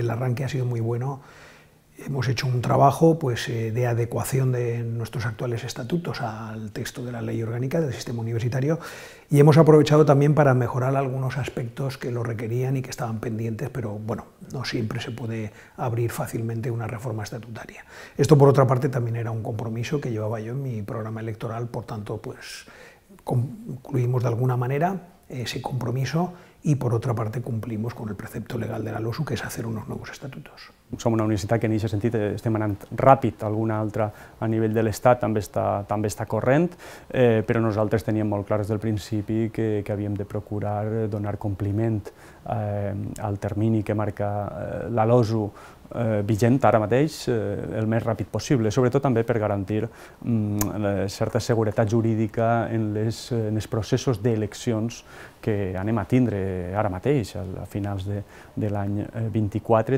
el arranque ha sido muy bueno. Hemos hecho un trabajo pues, eh, de adecuación de nuestros actuales estatutos al texto de la ley orgánica del sistema universitario y hemos aprovechado también para mejorar algunos aspectos que lo requerían y que estaban pendientes, pero bueno, no siempre se puede abrir fácilmente una reforma estatutaria. Esto, por otra parte, también era un compromiso que llevaba yo en mi programa electoral, por tanto, pues concluimos de alguna manera ese compromiso y por otra parte cumplimos con el precepto legal de la LOSU, que és hacer unos nuevos estatutos. Som una universitat que en aquest sentit estem anant ràpid, alguna altra a nivell de l'Estat també està, també està corrent, eh, però nosaltres teníem molt clar des del principi que, que havíem de procurar donar compliment eh, al termini que marca eh, la LOSU eh, vigent ara mateix eh, el més ràpid possible, sobretot també per garantir mm, certa seguretat jurídica en, les, en els processos d'eleccions que anem a tindre ara mateix, a, a finals de, de l'any 24. Eh,